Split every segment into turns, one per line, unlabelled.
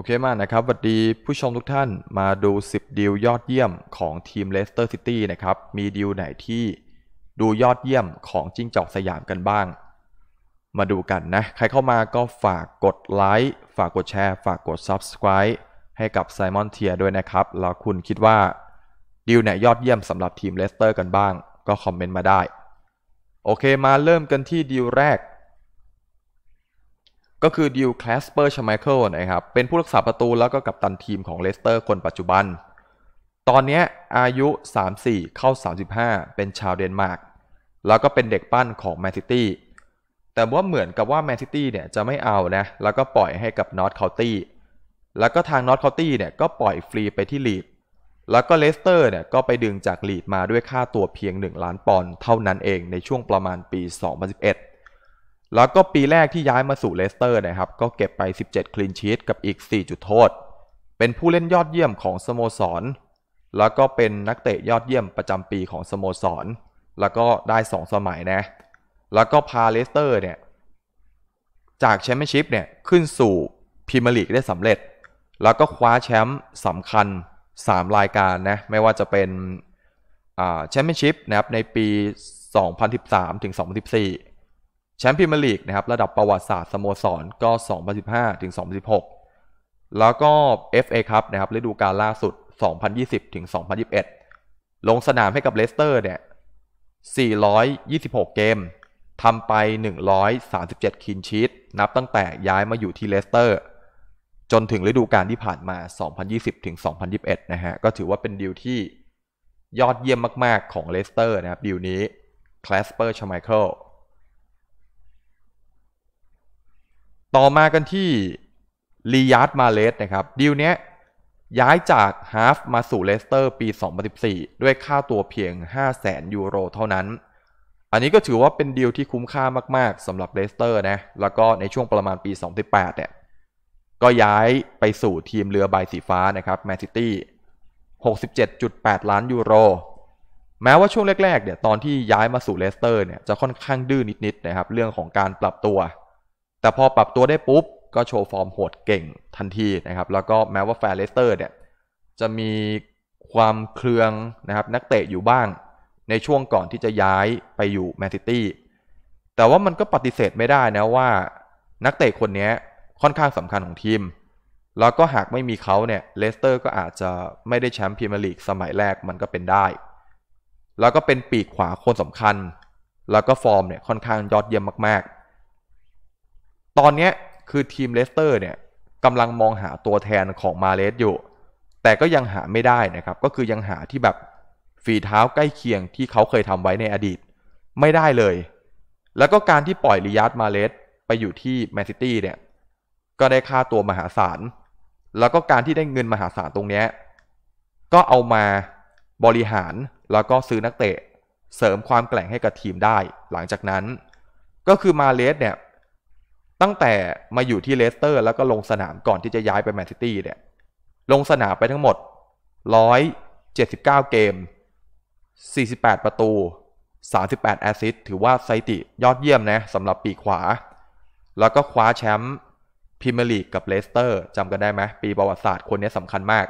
โอเคมากนะครับสวัสดีผู้ชมทุกท่านมาดู 10 ดีลยอดเยี่ยมของทีมเลสเตอร์ซิตี้นะครับ มีดีลไหนที่ดูยอดเยี่ยมของจิ้งจอกสยามกันบ้าง มาดูกันนะ ใครเข้ามาก็ฝากกดไลค์ ฝากกดแชร์ ฝากกด Subscribe ให้กับไซมอนเทียด้วยนะครับ แล้วคุณคิดว่า ดีลไหนยอดเยี่ยมสำหรับทีมเลสเตอร์กันบ้าง ก็คอมเมนต์มาได้ โอเคมาเริ่มกันที่ดีลแรกก็คือดิวคลาสเปอร์ชไมเคิลนะครับ เป็นผู้รักษาประตูแล้วก็กัปตันทีมของเลสเตอร์คนปัจจุบัน ตอนนี้อายุ 34 เข้า 35 เป็นชาวเดนมาร์กแล้วก็เป็นเด็กปั้นของแมนซิตี้แต่ว่าเหมือนกับว่าแมนซิตี้เนี่ยจะไม่เอานะ แล้วก็ปล่อยให้กับนอตเคานตี้แล้วก็ทางนอตเคานตี้เนี่ยก็ปล่อยฟรีไปที่ลีดแล้วก็เลสเตอร์เนี่ยก็ไปดึงจากลีดมาด้วยค่าตัวเพียง1 ล้านปอนด์เท่านั้นเองในช่วงประมาณปี2011แล้วก็ปีแรกที่ย้ายมาสู่เลสเตอร์นะครับ ก็เก็บไป 17 คลีนชีตกับอีก 4 จุดโทษ เป็นผู้เล่นยอดเยี่ยมของสโมสร แล้วก็เป็นนักเตะยอดเยี่ยมประจำปีของสโมสร แล้วก็ได้ 2 สมัยนะ แล้วก็พาเลสเตอร์เนี่ย จากแชมเปี้ยนชิพเนี่ยขึ้นสู่พรีเมียร์ลีกได้สำเร็จ แล้วก็คว้าแชมป์สำคัญ 3 รายการนะ ไม่ว่าจะเป็นแชมเปี้ยนชิพนะครับในปี 2013ถึง2014แชมป์พรีเมียร์ลีกนะครับ ระดับประวัติศาสตร์ สโมสรก็2015 ถึง2016แล้วก็ FA ครับนะครับฤดูกาลล่าสุด 2020 ถึง 2021 ลงสนามให้กับเลสเตอร์เนี่ย 426 เกมทำไป 137คินชีตนับตั้งแต่ย้ายมาอยู่ที่เลสเตอร์จนถึงฤดูกาลที่ผ่านมา 2020 ถึง 2021 นะฮะก็ถือว่าเป็นดีลที่ยอดเยี่ยมมาก ๆ ของเลสเตอร์นะครับ ดีลนี้คลาสเปอร์ชไมเคิลต่อมากันที่ลียาร์ดมาเลสนะครับ ดีลนี้ย้ายจากฮาฟมาสู่เลสเตอร์ปี 2014 ด้วยค่าตัวเพียง500,000ยูโรเท่านั้น อันนี้ก็ถือว่าเป็นดีลที่คุ้มค่ามากๆสำหรับเลสเตอร์นะแล้วก็ในช่วงประมาณปี2018เนี่ยก็ย้ายไปสู่ทีมเรือใบสีฟ้านะครับแมนซิตี้ 67.8 ล้านยูโรแม้ว่าช่วงแรกๆเนี่ยตอนที่ย้ายมาสู่เลสเตอร์เนี่ยจะค่อนข้างดื้อนิดๆนะครับเรื่องของการปรับตัวแต่พอปรับตัวได้ปุ๊บก็โชว์ฟอร์มโหดเก่งทันทีนะครับแล้วก็แม้ว่าแฟร์เลสเตอร์เนี่ยจะมีความเครืองนะครับนักเตะอยู่บ้าง ในช่วงก่อนที่จะย้ายไปอยู่แมนซิตี้แต่ว่ามันก็ปฏิเสธไม่ได้นะว่า นักเตะคนนี้ค่อนข้างสำคัญของทีมแล้วก็หากไม่มีเขาเนี่ยเลสเตอร์ก็อาจจะไม่ได้แชมป์พรีเมียร์ลีกสมัยแรกมันก็เป็นได้ แล้วก็เป็นปีกขวาคนสำคัญ แล้วก็ฟอร์มเนี่ยค่อนข้างยอดเยี่ยมมากๆตอนนี้คือทีมเลสเตอร์เนี่ยกำลังมองหาตัวแทนของมาเลสอยู่ แต่ก็ยังหาไม่ได้นะครับ ก็คือยังหาที่แบบฝีเท้าใกล้เคียงที่เขาเคยทำไว้ในอดีต ไม่ได้เลย แล้วก็การที่ปล่อยลิยาร์ดมาเลสไปอยู่ที่แมนซิตี้เนี่ยก็ได้ค่าตัวมหาศาล แล้วก็การที่ได้เงินมหาศาลตรงนี้ ก็เอามาบริหารแล้วก็ซื้อนักเตะ เสริมความแกร่งให้กับทีมได้ หลังจากนั้น ก็คือมาเลสเนี่ยตั้งแต่มาอยู่ที่เลสเตอร์แล้วก็ลงสนามก่อนที่จะย้ายไปแมนซิตี้เนี่ย ลงสนามไปทั้งหมด 179 เกม 48 ประตู 38 แอสซิสต์ถือว่าไซติยอดเยี่ยมนะสำหรับปีขวา แล้วก็คว้าแชมป์พรีเมียร์ลีกกับเลสเตอร์จำกันได้ไหมปีประวัติศาสตร์คนนี้สำคัญมาก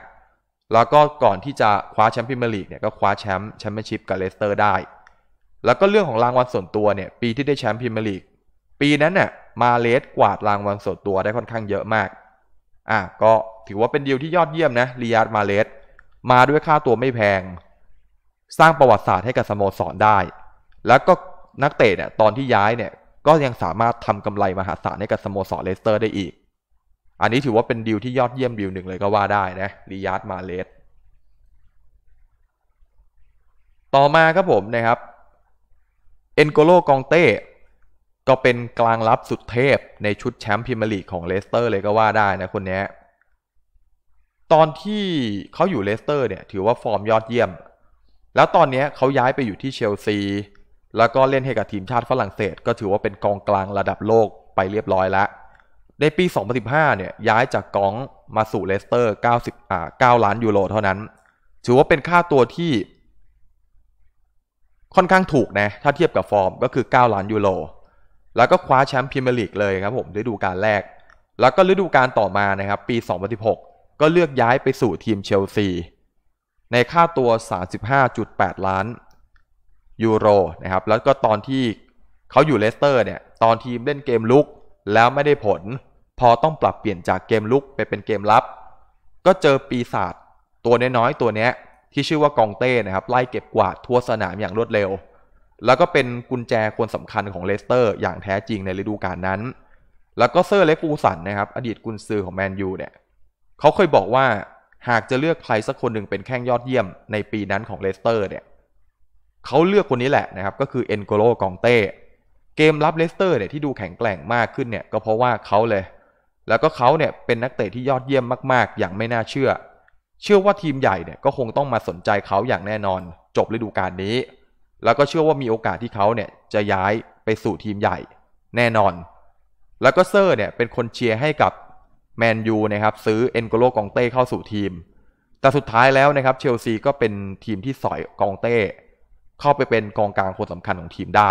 แล้วก็ก่อนที่จะคว้าแชมป์พรีเมียร์ลีกเนี่ยก็คว้าแชมป์แชมเปี้ยนชิพกับเลสเตอร์ได้ แล้วก็เรื่องของรางวัลส่วนตัวเนี่ยปีที่ได้แชมป์พรีเมียร์ลีกปีนั้นเนี่ยมาเลสกวาดรางวัลสดตัวได้ค่อนข้างเยอะมาก อ่ะก็ถือว่าเป็นดีลที่ยอดเยี่ยมนะริยาดมาเลสมาด้วยค่าตัวไม่แพง สร้างประวัติศาสตร์ให้กับสโมสรได้ แล้วก็นักเตะเนี่ยตอนที่ย้ายเนี่ยก็ยังสามารถทำกำไรมหาศาลให้กับสโมสรเลสเตอร์ ได้อีก อันนี้ถือว่าเป็นดีลที่ยอดเยี่ยมดีลหนึ่งเลยก็ว่าได้นะริยาดมาเลสต่อมาครับผมนะครับเอนโกโลกองเต้ก็เป็นกลางรับสุดเทพในชุดแชมป์พรีเมียร์ลีกของเลสเตอร์เลยก็ว่าได้นะคนนี้ตอนที่เขาอยู่เลสเตอร์เนี่ยถือว่าฟอร์มยอดเยี่ยม แล้วตอนนี้เขาย้ายไปอยู่ที่เชลซี แล้วก็เล่นให้กับทีมชาติฝรั่งเศส ก็ถือว่าเป็นกองกลางระดับโลกไปเรียบร้อยแล้ว ในปี 2015 เนี่ยย้ายจากกองมาสู่เลสเตอร์ 90 อ่า 9 ล้านยูโรเท่านั้น ถือว่าเป็นค่าตัวที่ ค่อนข้างถูกนะถ้าเทียบกับฟอร์มก็คือ 9 ล้านยูโรแล้วก็คว้าแชมป์พรีเมียร์ลีกเลยครับผมฤดูกาลแรก แล้วก็ฤดูกาลต่อมานะครับ ปี2016ก็เลือกย้ายไปสู่ทีมเชลซี ในค่าตัว 35.8 ล้าน ยูโร นะครับ แล้วก็ตอนที่เขาอยู่เลสเตอร์เนี่ย ตอนทีมเล่นเกมลุกแล้วไม่ได้ผล พอต้องปรับเปลี่ยนจากเกมลุกไปเป็นเกมลับ ก็เจอปีศาจตัวน้อยๆ ตัวเนี้ยที่ชื่อว่ากองเต้นะครับไล่เก็บกวาดทั่วสนามอย่างรวดเร็วแล้วก็เป็นกุญแจคนสำคัญของเลสเตอร์อย่างแท้จริงในฤดูกาลนั้น แล้วก็เซอร์เล็กฟูสันนะครับ อดีตกุนซือของแมนยูเนี่ยเขาเคยบอกว่าหากจะเลือกใครสักคนหนึ่งเป็นแข้งยอดเยี่ยมในปีนั้นของเลสเตอร์เนี่ยเขาเลือกคนนี้แหละนะครับ ก็คือเอนโกโลกองเต้เกมรับเลสเตอร์เนี่ยที่ดูแข็งแกร่งมากขึ้นเนี่ยก็เพราะว่าเขาเลย แล้วก็เขาเนี่ยเป็นนักเตะที่ยอดเยี่ยมมากๆ อย่างไม่น่าเชื่อ เชื่อว่าทีมใหญ่เนี่ยก็คงต้องมาสนใจเขาอย่างแน่นอน จบฤดูกาลนี้แล้วก็เชื่อว่ามีโอกาสที่เขาเนี่ยจะย้ายไปสู่ทีมใหญ่ แน่นอน แล้วก็เซอร์เนี่ยเป็นคนเชียร์ให้กับแมนยูนะครับซื้อเอ็นโกโลกองเต้เข้าสู่ทีม แต่สุดท้ายแล้วนะครับเชลซีก็เป็นทีมที่สอยกองเต้ เข้าไปเป็นกองกลางคนสำคัญของทีมได้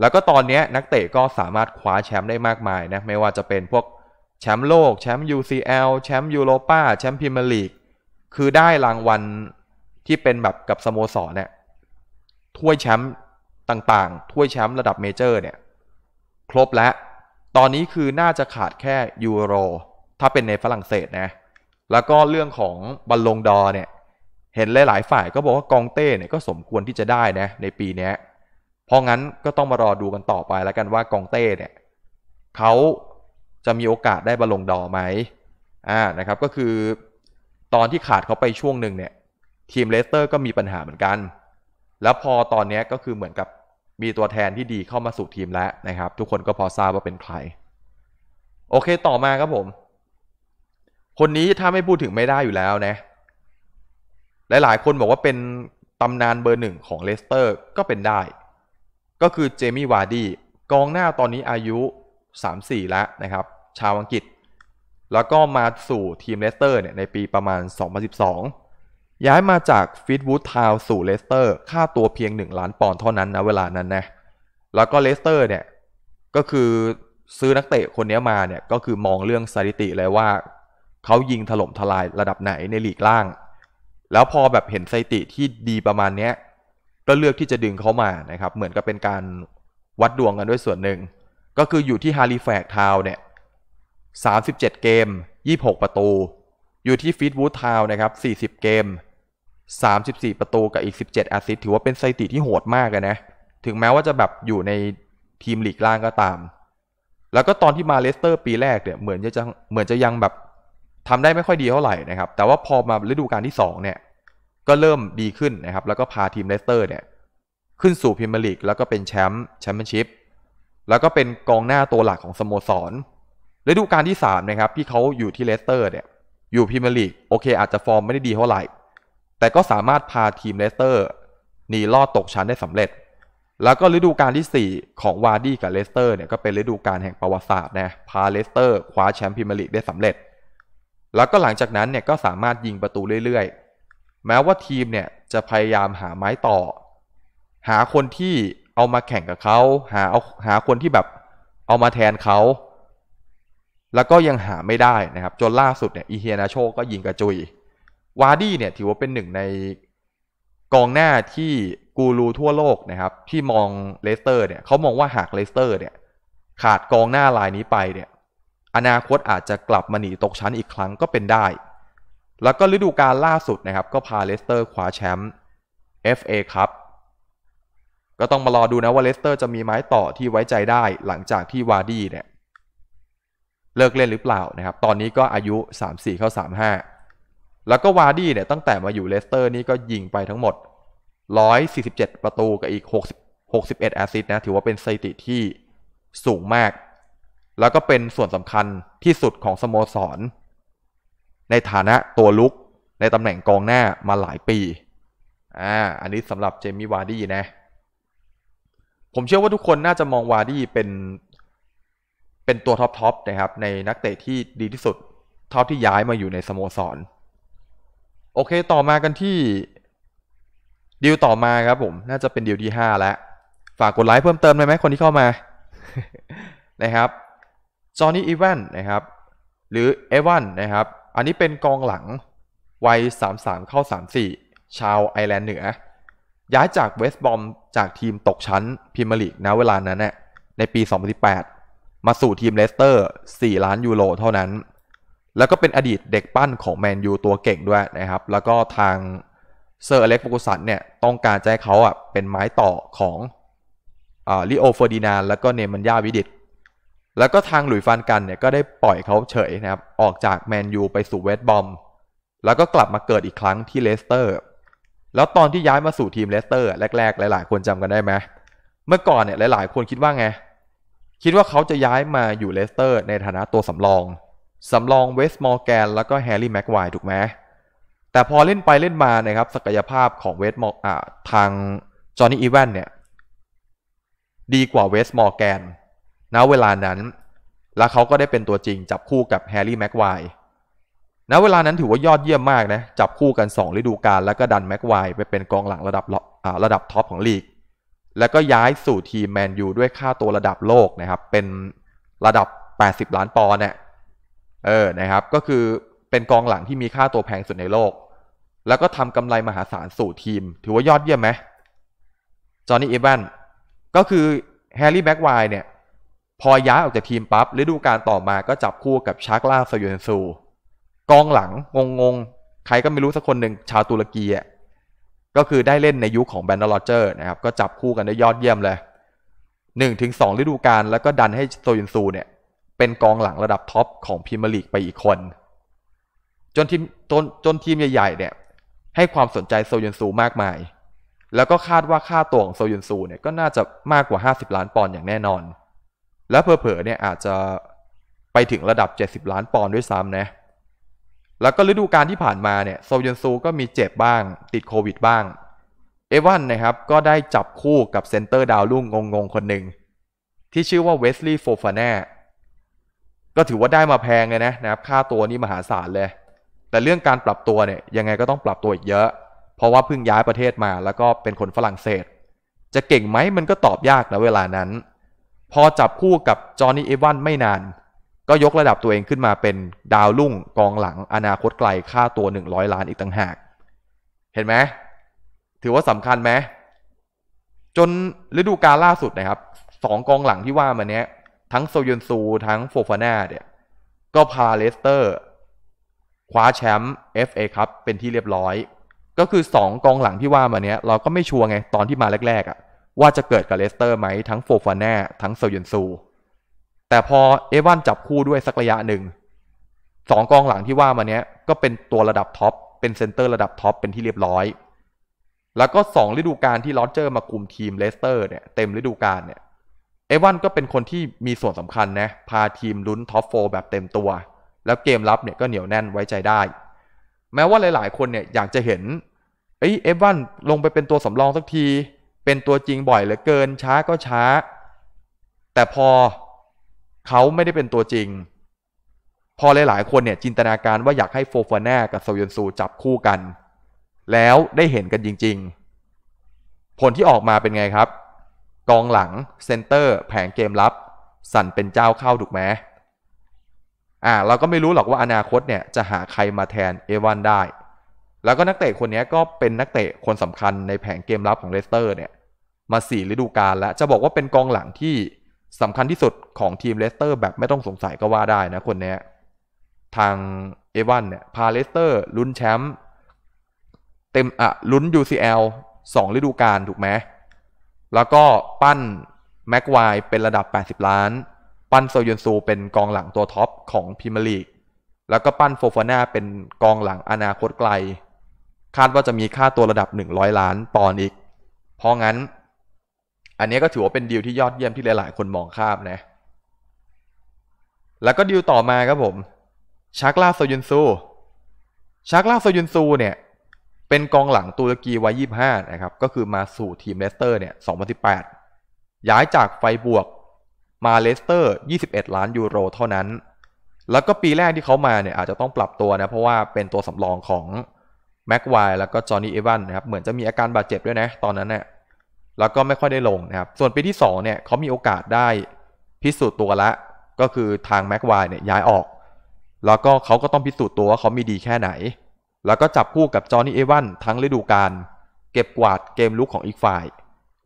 แล้วก็ตอนนี้นักเตะก็สามารถคว้าแชมป์ได้มากมายนะไม่ว่าจะเป็นพวกแชมป์โลก แชมป์ UCL แชมป์ยูโรปาแชมป์พรีเมียร์ลีกคือได้รางวัลที่เป็นแบบกับสโมสรเนี่ยถ้วยแชมป์ต่างๆ ถ้วยแชมป์ระดับเมเจอร์เนี่ยครบแล้ว ตอนนี้คือน่าจะขาดแค่ยูโร ถ้าเป็นในฝรั่งเศสนะ แล้วก็เรื่องของบอลลงดอเนี่ย เห็นหลายๆฝ่ายก็บอกว่ากองเต้เนี่ยก็สมควรที่จะได้นะในปีนี้ เพราะงั้นก็ต้องมารอดูกันต่อไปแล้วกันว่ากองเต้เนี่ยเขาจะมีโอกาสได้บอลลงดอไหมอ่านะครับ ก็คือ ตอนที่ขาดเขาไปช่วงหนึ่งเนี่ยทีมเลสเตอร์ก็มีปัญหาเหมือนกันแล้วพอตอนนี้ก็คือเหมือนกับมีตัวแทนที่ดีเข้ามาสู่ทีมแล้วนะครับ ทุกคนก็พอทราบว่าเป็นใคร โอเคต่อมาครับผม คนนี้ถ้าไม่พูดถึงไม่ได้อยู่แล้วนะ หลายๆคนบอกว่าเป็นตำนานเบอร์หนึ่งของเลสเตอร์ก็เป็นได้ ก็คือเจมี่วาร์ดี กองหน้าตอนนี้อายุ 3-4แล้วนะครับ ชาวอังกฤษแล้วก็มาสู่ทีมเลสเตอร์เนี่ยในปีประมาณ 2012ย้ายมาจากฟิตวูดทาวสู่เลสเตอร์ ค่าตัวเพียง 1 ล้านปอนด์เท่านั้นนะเวลานั้นนะแล้วก็เลสเตอร์เนี่ย ก็คือซื้อนักเตะคนนี้มาเนี่ย ก็คือมองเรื่องสถิติเลยว่า เขายิงถล่มทลายระดับไหนในลีกล่าง แล้วพอแบบเห็นสถิติที่ดีประมาณเนี้ย ก็เลือกที่จะดึงเขามานะครับเหมือนกับเป็นการวัดดวงกันด้วยส่วนหนึ่ง ก็คืออยู่ที่ฮาริแฟกทาวเนี่ย37 เกม 26 ประตู อยู่ที่ฟิตวูดทาวนะครับ40เกม34ประตูกับอีก 17แอสซิสถือว่าเป็นสถิติที่โหดมากนะถึงแม้ว่าจะแบบอยู่ในทีมลีกล่างก็ตาม แล้วก็ตอนที่มาเลสเตอร์ปีแรกเนี่ยเหมือนจะเหมือนจะยังแบบทำได้ไม่ค่อยดีเท่าไหร่นะครับ แต่ว่าพอมาฤดูกาลที่ 2 เนี่ยก็เริ่มดีขึ้นนะครับ แล้วก็พาทีมเลสเตอร์เนี่ยขึ้นสู่พรีเมียร์ลีกแล้วก็เป็นแชมป์แชมเปี้ยนชิพแล้วก็เป็นกองหน้าตัวหลักของสโมสร ฤดูกาลที่3นะครับที่เขาอยู่ที่เลสเตอร์เนี่ยอยู่พรีเมียร์ลีกโอเคอาจจะฟอร์มไม่ได้ดีเท่าไหร่แต่ก็สามารถพาทีมเลสเตอร์หนีรอดตกชั้นได้สำเร็จ แล้วก็ฤดูกาลที่ 4 ของวาร์ดี้กับเลสเตอร์เนี่ยก็เป็นฤดูกาลแห่งประวัติศาสตร์นะพาเลสเตอร์คว้าแชมป์พรีเมียร์ลีกได้สำเร็จ แล้วก็หลังจากนั้นเนี่ยก็สามารถยิงประตูเรื่อยๆ แม้ว่าทีมเนี่ยจะพยายามหาไม้ต่อ หาคนที่เอามาแข่งกับเขาหาเอาหาคนที่แบบเอามาแทนเขาแล้วก็ยังหาไม่ได้นะครับจนล่าสุดเนี่ยอีเฮียนาโชก็ยิงกระจุยวาดี้เนี่ยถือว่าเป็นหนึ่งในกองหน้าที่กูรูทั่วโลกนะครับ ที่มองเลสเตอร์เนี่ยเขามองว่าหากเลสเตอร์เนี่ยขาดกองหน้ารายนี้ไปเนี่ยอนาคตอาจจะกลับมาหนีตกชั้นอีกครั้งก็เป็นได้ แล้วก็ฤดูกาลล่าสุดนะครับ ก็พาเลสเตอร์คว้าแชมป์ FA ครับก็ต้องมารอดูนะว่าเลสเตอร์จะมีไม้ต่อที่ไว้ใจได้หลังจากที่วาดี้เนี่ยเลิกเล่นหรือเปล่านะครับตอนนี้ก็อายุ 3-4เข้า3-5แล้วก็วาดี้เนี่ยตั้งแต่มาอยู่เลสเตอร์นี่ก็ยิงไปทั้งหมด 147 ประตูกับอีก60 61แอซิสนะ ถือว่าเป็นสถิติที่สูงมาก แล้วก็เป็นส่วนสำคัญที่สุดของสโมสร ในฐานะตัวลุกในตำแหน่งกองหน้ามาหลายปี อ่าอันนี้สำหรับเจมี่วาร์ดี้นะ ผมเชื่อว่าทุกคนน่าจะมองวาร์ดี้เป็น เป็นตัวท็อปๆนะครับ ในนักเตะที่ดีที่สุดเท่าที่ย้ายมาอยู่ในสโมสรโอเค ต่อมากันที่ดีลต่อมาครับผม น่าจะเป็นดีลที่ห้าแล้ว ฝากกดไลค์เพิ่มเติมเลยไหม คนที่เข้ามานะครับ จอห์นนี่อีแวนนะครับ หรือเอวนนะครับ อันนี้เป็นกองหลังวัย33 เข้า 34 ชาวไอร์แลนด์เหนือ ย้ายจากเวสต์บอมจากทีมตกชั้นพรีเมียร์ลีกนะเวลานั้นน่ในปี 2018มาสู่ทีมเลสเตอร์ 4 ล้านยูโรเท่านั้นแล้วก็เป็นอดีตเด็กปั้นของแมนยูตัวเก่งด้วยนะครับ แล้วก็ทางเซอร์อเล็กฟูกุสันเนี่ย ต้องการจะให้เขาอ่ะเป็นไม้ต่อของลิโอเฟอร์ดินานแล้วก็เนมันยาวิดิตแล้วก็ทางหลุยฟาน กันเนี่ยก็ได้ปล่อยเขาเฉยนะครับ ออกจากแมนยูไปสู่เวสต์บอม แล้วก็กลับมาเกิดอีกครั้งที่เลสเตอร์แล้วตอนที่ย้ายมาสู่ทีมเลสเตอร์แรกๆ หลาย ๆ คนจำกันได้ไหมเมื่อก่อนเนี่ยหลายๆ คนคิดว่าไงคิดว่าเขาจะย้ายมาอยู่เลสเตอร์ในฐานะตัวสำรองสำรองเวสมอร์แกนแล้วก็แฮร์รี่แม็กไวถูกไหมแต่พอเล่นไปเล่นมานะครับ ศักยภาพของเวสมอร์ทางจอห์นนี่อีแวนเนี่ยดีกว่าเวสมอร์แกน ณ เวลานั้น แล้วเขาก็ได้เป็นตัวจริง จับคู่กับแฮร์รี่แม็กไวณเวลานั้นถือว่ายอดเยี่ยมมากนะ จับคู่กัน 2 ฤดูกาลแล้วก็ดันแม็กไวไปเป็นกองหลังระดับระดับท็อปของลีก แล้วก็ย้ายสู่ทีมแมนยูด้วยค่าตัวระดับโลกนะครับ เป็นระดับ 80 ล้านปอนด์เนี่ยเออ นะครับ ก็คือเป็นกองหลังที่มีค่าตัวแพงสุดในโลก แล้วก็ทำกำไรมหาศาลสู่ทีม ถือว่ายอดเยี่ยมไหมจอห์นนี่เอเวนก็คือแฮร์รี่ แบ็กไวเนี่ย พอย้ายออกจากทีมปับ๊บฤดูกาลต่อมาก็จับคู่กับชาร์กล่าโยูนซู กองหลังงงๆ ใครก็ไม่รู้สักคนหนึ่งชาวตุรกีอ่ะก็คือได้เล่นในยุคขของแบนด์ลอเจอร์นะครับ ก็จับคู่กันได้ยอดเยี่ยมเลยหนึ่งถึงสองฤดูกาลแล้วก็ดันให้โซยินซู เนี่ยเป็นกองหลังระดับท็อปของพรีเมียร์ลีกไปอีกคน จนทีมจนจนทีมใหญ่ๆเนี่ยให้ความสนใจโซยุนซูมากมาย แล้วก็คาดว่าค่าตัวของโซยุนซูเนี่ยก็น่าจะมากกว่า 50 ล้านปอนด์อย่างแน่นอน และเผลอๆเนี่ยอาจจะไปถึงระดับ 70 ล้านปอนด์ด้วยซ้ำนะแล้วก็ฤดูกาลที่ผ่านมาเนี่ยโซยุนซูก็มีเจ็บบ้างติดโควิดบ้างเอวันนะครับก็ได้จับคู่กับเซนเตอร์ดาวรุ่งงงๆคนหนึ่งที่ชื่อว่าเวสลีย์โฟฟาน่าก็ถือว่าได้มาแพงเลยนะนะครับ ค่าตัวนี่มหาศาลเลย แต่เรื่องการปรับตัวเนี่ย ยังไงก็ต้องปรับตัวอีกเยอะ เพราะว่าเพิ่งย้ายประเทศมา แล้วก็เป็นคนฝรั่งเศสจะเก่งไหมมันก็ตอบยากนะเวลานั้น พอจับคู่กับจอห์นนี่เอวันไม่นาน ก็ยกระดับตัวเองขึ้นมาเป็นดาวรุ่งกองหลัง อนาคตไกลค่าตัว 100 ล้านอีกต่างหากเห็นไหมถือว่าสำคัญไหมจนฤดูกาลล่าสุดนะครับสองกองหลังที่ว่ามาเนี้ยทั้งโซยอนซูทั้งโฟฟาน่าเนี่ยก็พาเลสเตอร์คว้าแชมป์ FA ครับเป็นที่เรียบร้อย ก็คือ 2 กองหลังที่ว่ามาเนี้ย เราก็ไม่ชัวร์ไงตอนที่มาแรกๆอะ่ะว่าจะเกิดกับเลสเตอร์ไหมทั้งโฟฟาน่าทั้งโซยอนซูแต่พอเอวานจับคู่ด้วยสักระยะหนึ่งสองกองหลังที่ว่ามาเนี้ย ก็เป็นตัวระดับท็อป เป็นเซนเตอร์ระดับท็อปเป็นที่เรียบร้อย แล้วก็2ฤดูกาลที่ลอเจอร์มาคุมทีมเลสเตอร์เนี่ยเต็มฤดูกาลเนี่ยเอวันก็เป็นคนที่มีส่วนสำคัญนะพาทีมลุ้นท็อปโฟแบบเต็มตัว แล้วเกมรับเนี่ยก็เหนียวแน่นไว้ใจได้ แม้ว่าหลายๆคนเนี่ยอยากจะเห็นเอ้เอวันลงไปเป็นตัวสำรองสักที เป็นตัวจริงบ่อยเหลือเกินช้าก็ช้า แต่พอเขาไม่ได้เป็นตัวจริง พอหลายๆคนเนี่ยจินตนาการว่าอยากให้โฟฟาน่ากับโซยอนซูจับคู่กัน แล้วได้เห็นกันจริงๆผลที่ออกมาเป็นไงครับกองหลังเซนเตอร์ แผงเกมรับ สั่นเป็นเจ้าเข้าถูกไหมอ่าเราก็ไม่รู้หรอกว่าอนาคตเนี่ยจะหาใครมาแทนเอวานได้ แล้วก็นักเตะคนนี้ก็เป็นนักเตะคนสำคัญในแผงเกมรับของเลสเตอร์เนี่ยมาสี่ฤดูกาลแล้ว จะบอกว่าเป็นกองหลังที่สำคัญที่สุดของทีมเลสเตอร์แบบไม่ต้องสงสัยก็ว่าได้นะคนนี้ทางเอวานเนี่ยพาเลสเตอร์ลุ้นแชมป์เต็มอ่ะลุ้น UCL 2 ฤดูกาลถูกไหมแล้วก็ปั้นแม็กไวเป็นระดับ 80 ล้าน ปั้นโซยนซูเป็นกองหลังตัวท็อปของพิมลีก แล้วก็ปั้นโฟฟาน่าเป็นกองหลังอนาคตไกล คาดว่าจะมีค่าตัวระดับ 100 ล้านปอนด์อีก เพราะงั้น อันนี้ก็ถือว่าเป็นดีลที่ยอดเยี่ยมที่หลายๆคนมองข้ามนะ แล้วก็ดีลต่อมาครับผมชาร์กลาโซยุนซูชาร์กลาโซยุนซูเนี่ยเป็นกองหลังตุรกีวัย 25 นะครับ ก็คือมาสู่ทีมเลสเตอร์เนี่ย2018 ย้ายจากไฟบวกมาเลสเตอร์ 21 ล้านยูโรเท่านั้น แล้วก็ปีแรกที่เขามาเนี่ยอาจจะต้องปรับตัวนะ เพราะว่าเป็นตัวสำรองของแม็กไวแล้วก็จอห์นนี่เอวันนะครับ เหมือนจะมีอาการบาดเจ็บด้วยนะ ตอนนั้นเนี่ยแล้วก็ไม่ค่อยได้ลงนะครับ ส่วนปีที่2เนี่ยเขามีโอกาสได้พิสูจน์ตัวละ ก็คือทางแม็กไวเนี่ยย้ายออก แล้วก็เขาก็ต้องพิสูจน์ตัวว่าเขามีดีแค่ไหนแล้วก็จับคู่กับจอห์นนี่เอวันทั้งฤดูกาลเก็บกวาดเกมลุกของอีกฝ่าย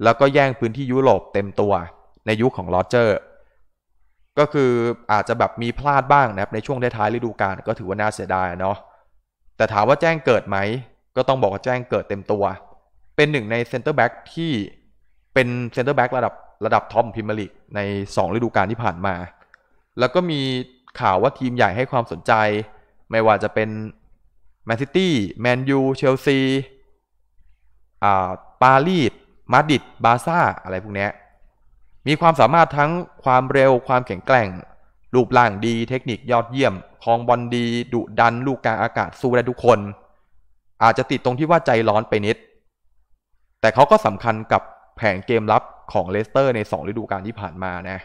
แล้วก็แย่งพื้นที่ยุโรปเต็มตัวในยุคขของลอเจอร์ก็คืออาจจะแบบมีพลาดบ้างนะครับในช่วงท้ายฤดูกาลก็ถือว่าน่าเสียดายเนาะแต่ถามว่าแจ้งเกิดไหมก็ต้องบอกว่าแจ้งเกิดเต็มตัว เป็นหนึ่งในเซนเตอร์แบ็กที่เป็นเซนเตอร์แบ็กระดับระดับท็อปพิมลิกใน 2 ฤดูกาลที่ผ่านมา แล้วก็มีข่าวว่าทีมใหญ่ให้ความสนใจ ไม่ว่าจะเป็นแมนซิตี้ แมนยู เชลซีอ่าปารีสมาดริด บาซ่า อะไรพวกนี้มีความสามารถทั้งความเร็วความแข็งแกร่ง รูปร่างดีเทคนิคยอดเยี่ยมคองบอลดี ดุดันลูกกลางอากาศสู้ได้ทุกคน อาจจะติดตรงที่ว่าใจร้อนไปนิด แต่เขาก็สำคัญกับแผงเกมรับของเลสเตอร์ใน2 ฤดูกาลที่ผ่านมานะ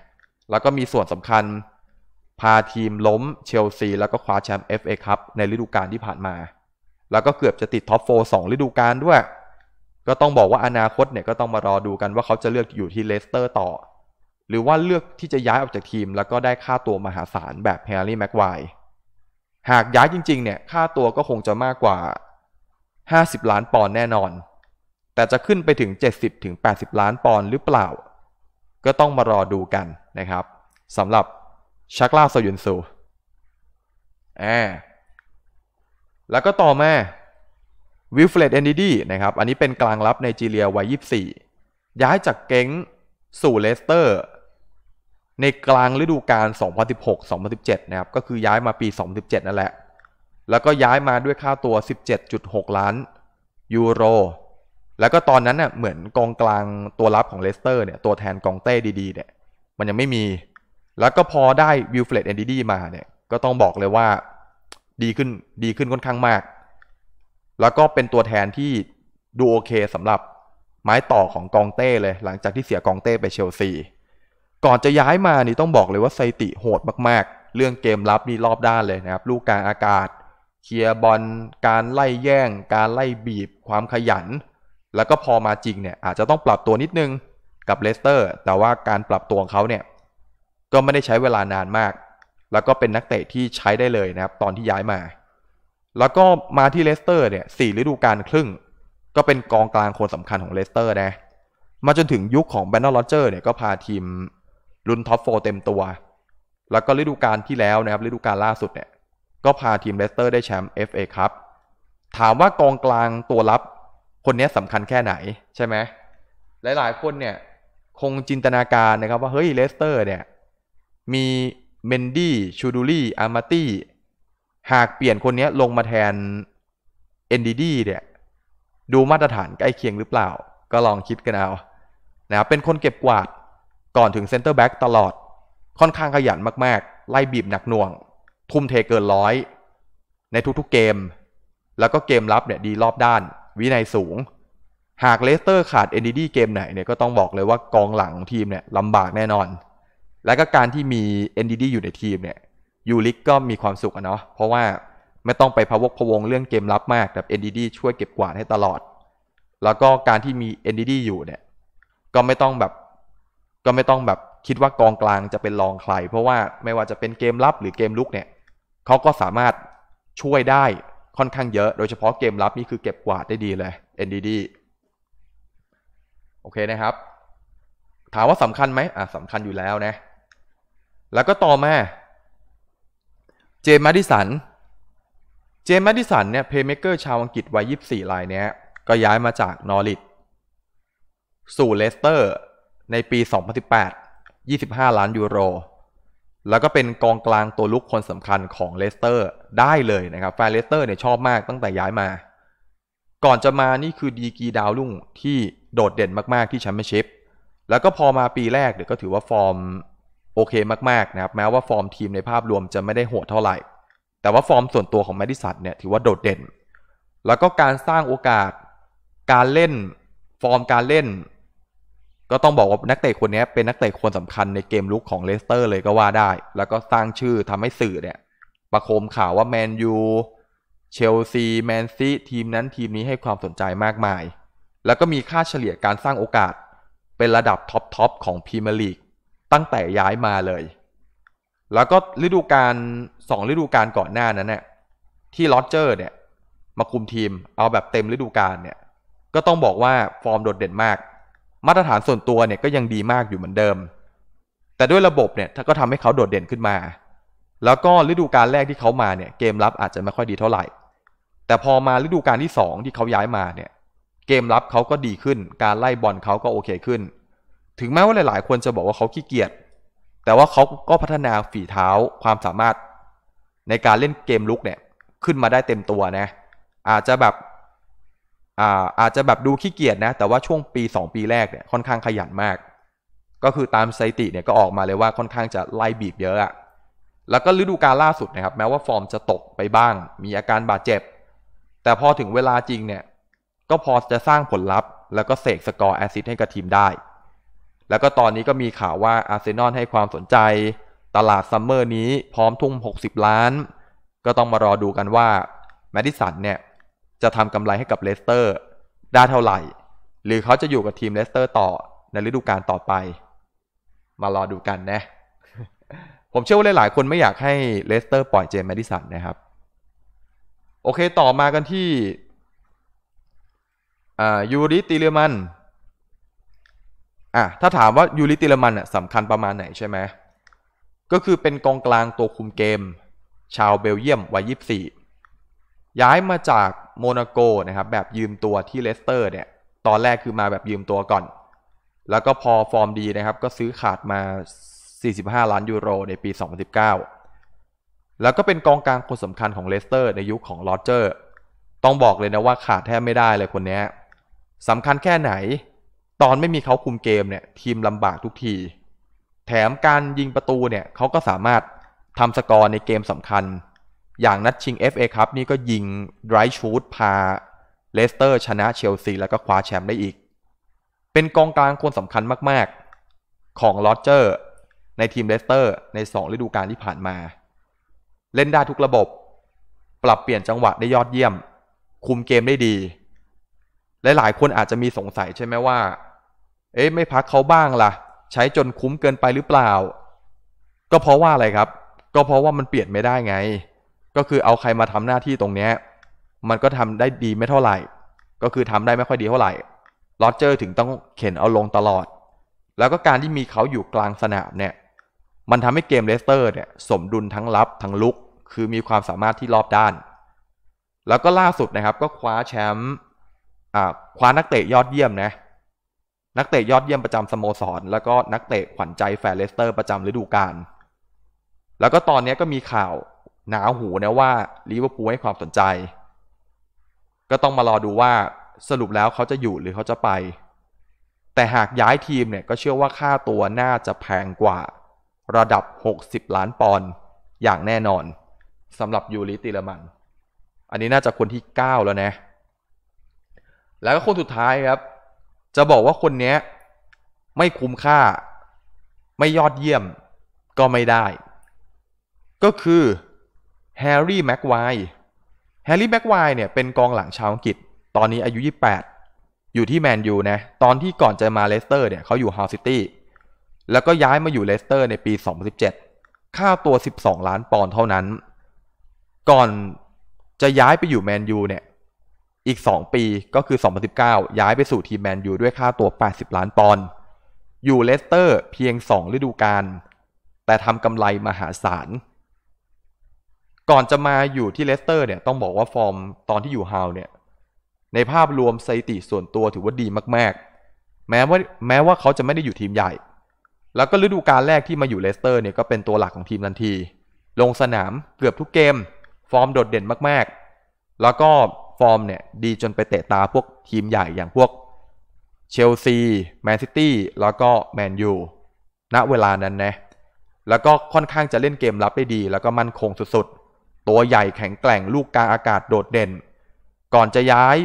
แล้วก็มีส่วนสำคัญพาทีมล้มเชลซีแล้วก็คว้าแชมป์เอฟเอคัพในฤดูกาลที่ผ่านมา แล้วก็เกือบจะติดท็อปโฟสองฤดูกาลด้วย ก็ต้องบอกว่าอนาคตเนี่ยก็ต้องมารอดูกันว่าเขาจะเลือกอยู่ที่เลสเตอร์ต่อ หรือว่าเลือกที่จะย้ายออกจากทีมแล้วก็ได้ค่าตัวมหาศาลแบบแฮร์รี่แม็กไวหากย้ายจริงๆเนี่ยค่าตัวก็คงจะมากกว่า 50 ล้านปอนด์แน่นอน แต่จะขึ้นไปถึง 70-80 ล้านปอนด์หรือเปล่า ก็ต้องมารอดูกันนะครับสำหรับชักล่าโซยุนซูอ่าแล้วก็ต่อมา วิลเฟรด เอนดิดีนะครับ อันนี้เป็นกลางรับในจีเรียวัย24 ย้ายจากเก้งสู่เลสเตอร์ ในกลางฤดูกาล2016-2017 นะครับ ก็คือย้ายมาปี2017นั่นแหละ แล้วก็ย้ายมาด้วยค่าตัว 17.6 ล้านยูโร แล้วก็ตอนนั้นเน่ะ เหมือนกองกลางตัวรับของเลสเตอร์เนี่ย ตัวแทนกองเต้ดีๆเนี่ย มันยังไม่มีแล้วก็พอได้วิวเฟลตแอนดิดี้มาเนี่ย ก็ต้องบอกเลยว่า ดีขึ้นดีขึ้นค่อนข้างมาก แล้วก็เป็นตัวแทนที่ดูโอเคสำหรับ ไม้ต่อของกองเต้เลย หลังจากที่เสียกองเต้ไปเชลซี ก่อนจะย้ายมานี่ต้องบอกเลยว่าไซติโหดมาก ๆ เรื่องเกมรับนี่รอบด้านเลยนะครับ ลูกการอากาศ เคลียร์บอลการไล่แย่งการไล่บีบ ความขยัน แล้วก็พอมาจริงเนี่ยอาจจะต้องปรับตัวนิดนึงกับเลสเตอร์แต่ว่าการปรับตัวของเขาเนี่ยก็ไม่ได้ใช้เวลานานมาก แล้วก็เป็นนักเตะที่ใช้ได้เลยนะครับตอนที่ย้ายมา แล้วก็มาที่เลสเตอร์เนี่ยสี่ฤดูกาลครึ่ง ก็เป็นกองกลางคนสำคัญของเลสเตอร์นะ มาจนถึงยุคของแบนนอลลอเจอร์เนี่ยก็พาทีมรุ่นท็อปโฟเต็มตัว แล้วก็ฤดูกาลที่แล้วนะครับฤดูกาลล่าสุดเนี่ยก็พาทีมเลสเตอร์ได้แชมป์ FA ครับ ถามว่ากองกลางตัวรับ คนนี้สำคัญแค่ไหนใช่ไหมหลายๆคนเนี่ยคงจินตนาการนะครับ ว่าเฮ้ยเลสเตอร์เนี่ยมีเมนดี้ชูดูรี่อามาตี้หากเปลี่ยนคนนี้ลงมาแทนเอนดีดีเนี่ยดูมาตรฐานใกล้เคียงหรือเปล่าก็ลองคิดกันเอานะครับเป็นคนเก็บกวาดก่อนถึงเซนเตอร์แบ็กตลอด ค่อนข้างขยันมากๆ ไล่บีบหนักหน่วง ทุ่มเทเกินร้อย ในทุกๆเกม แล้วก็เกมรับเนี่ยดีรอบด้าน วินัยสูง หากเลสเตอร์ขาดเอนดีดีเกมไหนเนี่ยก็ต้องบอกเลยว่ากองหลังทีมเนี่ยลำบากแน่นอนแล้วก็การที่มี NDD อยู่ในทีมเนี่ยยูริกก็มีความสุขอะเนาะเพราะว่าไม่ต้องไปพะวกพะวงเรื่องเกมลับมากแต่ NDD ช่วยเก็บกวาดให้ตลอด แล้วก็การที่มี NDD อยู่เนี่ยก็ไม่ต้องแบบก็ไม่ต้องแบบคิดว่ากองกลางจะเป็นรองใครเพราะว่าไม่ว่าจะเป็นเกมลับหรือเกมลุกเนี่ยเขาก็สามารถช่วยได้ค่อนข้างเยอะ โดยเฉพาะเกมลับนี่คือเก็บกวาดได้ดีเลย NDD โอเคนะครับ ถามว่าสำคัญไหมอ่ะสำคัญอยู่แล้วนะแล้วก็ต่อมา เจมส์มาดิสัน เจมส์มาดิสันเนี่ยเพย์เมเกอร์ชาวอังกฤษวัย 24 รายเนี้ย ก็ย้ายมาจากนอริทสู่เลสเตอร์ในปี 2018 25 ล้านยูโร แล้วก็เป็นกองกลางตัวลุกคนสำคัญของเลสเตอร์ได้เลยนะครับแฟนเลสเตอร์เนี่ยชอบมากตั้งแต่ย้ายมา ก่อนจะมานี่คือดีกีดาวรุ่ง ที่โดดเด่นมากๆที่แชมเปี้ยนชิพแล้วก็พอมาปีแรกเดี๋ยวก็ถือว่าฟอร์มโอเคมากๆนะครับแม้ว่าฟอร์มทีมในภาพรวมจะไม่ได้โหดเท่าไหร่ แต่ว่าฟอร์มส่วนตัวของแมดิสันเนี่ยถือว่าโดดเด่น แล้วก็การสร้างโอกาส การเล่นฟอร์มการเล่น ก็ต้องบอกว่านักเตะคนนี้เป็นนักเตะคนสำคัญในเกมลุกของเลสเตอร์เลยก็ว่าได้ แล้วก็สร้างชื่อทำให้สื่อเนี่ยประโคมข่าวว่าแมนยูเชลซี แมนซีทีมนั้นทีมนี้ให้ความสนใจมากมาย แล้วก็มีค่าเฉลี่ยการสร้างโอกาสเป็นระดับท็อปทอปของพรีเมียร์ลีกตั้งแต่ย้ายมาเลย แล้วก็ฤดูกาลสองฤดูกาลก่อนหน้านั้นเนี่ยที่ลอตเจอร์เนี่ยมาคุมทีม เอาแบบเต็มฤดูกาลเนี่ยก็ต้องบอกว่าฟอร์มโดดเด่นมาก มาตรฐานส่วนตัวเนี่ยก็ยังดีมากอยู่เหมือนเดิม แต่ด้วยระบบเนี่ยก็ทำให้เขาโดดเด่นขึ้นมา แล้วก็ฤดูกาลแรกที่เขามาเนี่ยเกมรับอาจจะไม่ค่อยดีเท่าไหร่ แต่พอมาฤดูกาลที่ 2 ที่เขาย้ายมาเนี่ยเกมรับเขาก็ดีขึ้น การไล่บอลเขาก็โอเคขึ้นถึงแม้ว่าหลายๆคนจะบอกว่าเขาขี้เกียจ แต่ว่าเขาก็พัฒนาฝีเท้าความสามารถ ในการเล่นเกมลุกเนี่ย ขึ้นมาได้เต็มตัวนะ อาจจะแบบอ่าอาจจะแบบดูขี้เกียจนะ แต่ว่าช่วงปี 2 ปีแรกเนี่ยค่อนข้างขยันมาก ก็คือตามสถิติเนี่ยก็ออกมาเลยว่าค่อนข้างจะไล่บีบเยอะอะ แล้วก็ฤดูกาลล่าสุดนะครับ แม้ว่าฟอร์มจะตกไปบ้าง มีอาการบาดเจ็บ แต่พอถึงเวลาจริงเนี่ยก็พอจะสร้างผลลัพธ์แล้วก็เสกสกอร์แอซิสให้กับทีมได้แล้วก็ตอนนี้ก็มีข่าวว่าอาร์เซนอลให้ความสนใจตลาดซัมเมอร์นี้พร้อมทุ่ม 60 ล้าน ก็ต้องมารอดูกันว่าแมดิสันเนี่ย จะทำกำไรให้กับเลสเตอร์ได้เท่าไหร่ หรือเขาจะอยู่กับทีมเลสเตอร์ต่อในฤดูกาลต่อไป มารอดูกันนะ ผมเชื่อว่าหลายๆคนไม่อยากให้เลสเตอร์ปล่อยเจมส์แมดิสันนะครับ โอเคต่อมากันที่ยูริติเลมันอ่ะ ถ้าถามว่ายูริติลมันสำคัญประมาณไหนใช่ไหมก็คือเป็นกองกลางตัวคุมเกม ชาวเบลเยียม วัย24 ย้ายมาจากโมนาโกนะครับแบบยืมตัวที่เลสเตอร์เนี่ยตอนแรกคือมาแบบยืมตัวก่อน แล้วก็พอฟอร์มดีนะครับ ก็ซื้อขาดมา 45 ล้านยูโรในปี 2019 แล้วก็เป็นกองกลางคนสำคัญของเลสเตอร์ในยุคขของลอเจอร์ต้องบอกเลยนะว่าขาดแทบไม่ได้เลยคนนี้สำคัญแค่ไหนตอนไม่มีเขาคุมเกมเนี่ย ทีมลำบากทุกที แถมการยิงประตูเนี่ยเขาก็สามารถทำสกอร์ในเกมสำคัญ อย่างนัดชิง FA ครับนี่ก็ยิงไรชูดพา เลสเตอร์ ชนะเชลซี แล้วก็คว้าแชมป์ได้อีก เป็นกองกลางคนสำคัญมากๆ ของลอเจอร์ ในทีมเลสเตอร์ ใน 2 ฤดูกาลที่ผ่านมา เล่นได้ทุกระบบ ปรับเปลี่ยนจังหวะได้ยอดเยี่ยม คุมเกมได้ดีหลายๆคนอาจจะมีสงสัยใช่ไหมว่าเอ๊ะไม่พักเขาบ้างละ่ะ ใช้จนคุ้มเกินไปหรือเปล่า ก็เพราะว่าอะไรครับ ก็เพราะว่ามันเปลี่ยนไม่ได้ไง ก็คือเอาใครมาทำหน้าที่ตรงเนี้ยมันก็ทำได้ดีไม่เท่าไหร่ ก็คือทำได้ไม่ค่อยดีเท่าไหร่ลอเจอร์ถึงต้องเข็นเอาลงตลอด แล้วก็การที่มีเขาอยู่กลางสนามเนี่ยมันทำให้เกมเลสเตอร์เนี่ยสมดุลทั้งรับทั้งลุกคือมีความสามารถที่รอบด้าน แล้วก็ล่าสุดนะครับก็คว้าแชมป์คว้านักเตะยอดเยี่ยมนะนักเตะยอดเยี่ยมประจำสโมสร แล้วก็นักเตะขวัญใจแฟนเลสเตอร์ประจำฤดูกาล แล้วก็ตอนนี้ก็มีข่าวหนาหูนะว่าลิเวอร์พูลให้ความสนใจ ก็ต้องมารอดูว่าสรุปแล้วเขาจะอยู่หรือเขาจะไป แต่หากย้ายทีมเนี่ยก็เชื่อว่าค่าตัวน่าจะแพงกว่าระดับ 60 ล้านปอนด์อย่างแน่นอนสำหรับยูริติเลมัน อันนี้น่าจะคนที่ 9 แล้วนะ แล้วก็คนสุดท้ายครับจะบอกว่าคนเนี้ยไม่คุ้มค่า ไม่ยอดเยี่ยมก็ไม่ได้ ก็คือแฮร์รี่แม็กไวแฮร์รี่แม็กไวเนี่ยเป็นกองหลังชาวอังกฤษตอนนี้อายุ 28 อยู่ที่แมนยูนะตอนที่ก่อนจะมาเลสเตอร์เนี่ยเขาอยู่ฮาวซิตี้แล้วก็ย้ายมาอยู่เลสเตอร์ในปี 2017 ค่าตัว 12 ล้านปอนด์เท่านั้น ก่อนจะย้ายไปอยู่แมนยูเนี่ยอีก 2 ปีก็คือ 2019 ย้ายไปสู่ทีมแมนยูด้วยค่าตัว 80 ล้านปอนด์อยู่เลสเตอร์เพียง2 ฤดูกาลแต่ทำกำไรมหาศาล ก่อนจะมาอยู่ที่เลสเตอร์เนี่ยต้องบอกว่าฟอร์มตอนที่อยู่ฮาวเนี่ยในภาพรวมสถิติส่วนตัวถือว่าดีมากๆแม้ว่าแม้ว่าเขาจะไม่ได้อยู่ทีมใหญ่ แล้วก็ฤดูกาลแรกที่มาอยู่เลสเตอร์เนี่ยก็เป็นตัวหลักของทีมทันที ลงสนามเกือบทุกเกม ฟอร์มโดดเด่นมาก ๆ แล้วก็ฟอร์มเนี่ย ดีจนไปเตะตาพวกทีมใหญ่อย่างพวกเชลซี แมนซิตี้ แล้วก็แมนยูณเวลานั้นนะ แล้วก็ค่อนข้างจะเล่นเกมรับได้ดี แล้วก็มั่นคงสุดๆ ตัวใหญ่แข็งแกร่งลูกกลางอากาศโดดเด่น ก่อนจะย้าย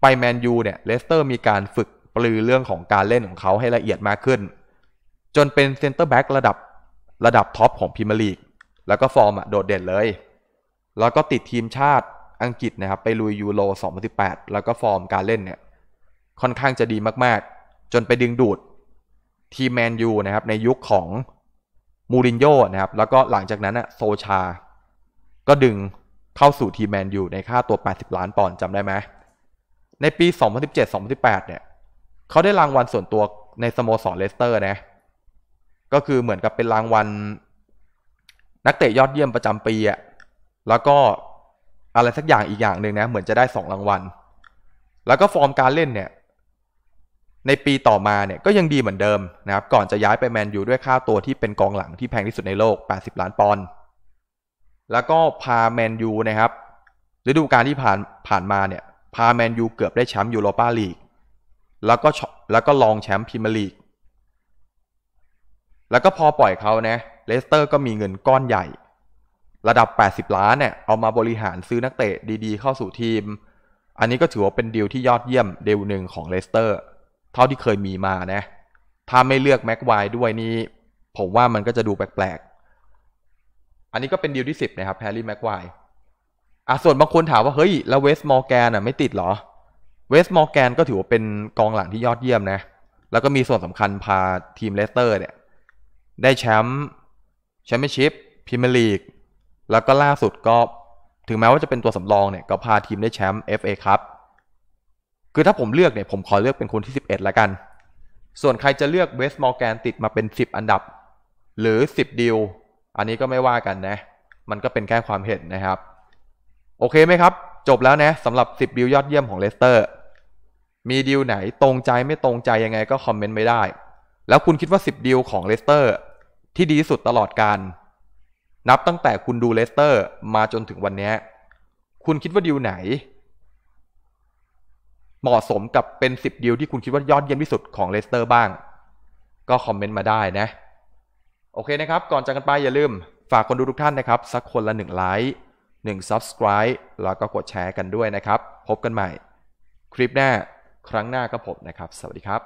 ไปแมนยูเนี่ยเลสเตอร์มีการฝึกปลือเรื่องของการเล่นของเขาให้ละเอียดมากขึ้น จนเป็นเซนเตอร์แบ็กระดับระดับท็อปของพรีเมียร์ลีกแล้วก็ฟอร์มอะโดดเด่นเลย แล้วก็ติดทีมชาติอังกฤษนะครับไปลุยยูโร2018 แล้วก็ฟอร์มการเล่นเนี่ยค่อนข้างจะดีมาก ๆ จนไปดึงดูด ทีแมนยูนะครับในยุคของ มูรินโญ่นะครับแล้วก็หลังจากนั้นอะโซชา ก็ดึงเข้าสู่ทีแมนยูในค่าตัว 80 ล้านปอนด์จำได้ไหมในปี 2017-2018เนี่ยเขาได้รางวัลส่วนตัวในสโมสรเลสเตอร์นะก็คือเหมือนกับเป็นรางวัล นักเตะยอดเยี่ยมประจำปีอะแล้วก็อะไรสักอย่างอีกอย่างหนึ่งนะเหมือนจะได้ 2 รางวัล แล้วก็ฟอร์มการเล่นเนี่ยในปีต่อมาเนี่ยก็ยังดีเหมือนเดิมนะครับก่อนจะย้ายไปแมนยูด้วยค่าตัวที่เป็นกองหลังที่แพงที่สุดในโลก 80 ล้านปอนด์แล้วก็พาแมนยูนะครับฤดูกาลที่ผ่านผ่านมาเนี่ยพาแมนยูเกือบได้แชมป์ยูโรปาลีกแล้วก็แล้วก็ลองแชมป์พรีเมียร์ลีกแล้วก็พอปล่อยเขานะเลสเตอร์ก็มีเงินก้อนใหญ่ระดับ 80 ล้าน เนี่ย เอามาบริหารซื้อนักเตะ ดี ๆ เข้าสู่ทีม อันนี้ก็ถือว่าเป็นดีลที่ยอดเยี่ยมเดลหนึ่งของเลสเตอร์ เท่าที่เคยมีมานะถ้าไม่เลือกแม็กไวด้วยนี่ผมว่ามันก็จะดูแปลก ๆ อันนี้ก็เป็นดีลที่ 10 นะครับแฮร์รี่แม็กไวอ่ะส่วนบางคนถามว่าเฮ้ย แล้วเวสมอร์แกนอ่ะไม่ติดหรอ เวสมอร์แกนก็ถือว่าเป็นกองหลังที่ยอดเยี่ยมนะ แล้วก็มีส่วนสำคัญพาทีมเลสเตอร์เนี่ยได้แชมป์แชมเปี้ยนชิพพรีเมียร์ลีกแล้วก็ล่าสุดก็ถึงแม้ว่าจะเป็นตัวสำรองเนี่ย ก็พาทีมได้แชมป์ FA ครับ คือถ้าผมเลือกเนี่ย ผมขอเลือกเป็นคนที่ 11 แล้วกัน ส่วนใครจะเลือกเวสต์มอร์แกนติดมาเป็น 10 อันดับ หรือ 10ดีลอันนี้ก็ไม่ว่ากันนะ มันก็เป็นแค่ความเห็นนะครับ โอเคไหมครับ จบแล้วนะสำหรับ 10ดีลยอดเยี่ยมของเลสเตอร์มีดีลไหนตรงใจไม่ตรงใจยังไงก็คอมเมนต์ไม่ได้แล้วคุณคิดว่า10ดีลของเลสเตอร์ที่ดีที่สุดตลอดการนับตั้งแต่คุณดูเลสเตอร์มาจนถึงวันนี้ คุณคิดว่าดีลไหน เหมาะสมกับเป็น 10 ดีลที่คุณคิดว่ายอดเยี่ยมที่สุดของเลสเตอร์บ้าง ก็คอมเมนต์มาได้นะ โอเคนะครับ ก่อนจากกันไปอย่าลืมฝากคนดูทุกท่านนะครับ สักคนละ 1 ไลค์1 Subscribe แล้วก็กดแชร์กันด้วยนะครับ พบกันใหม่ คลิปหน้าครั้งหน้าก็ผมนะครับ สวัสดีครับ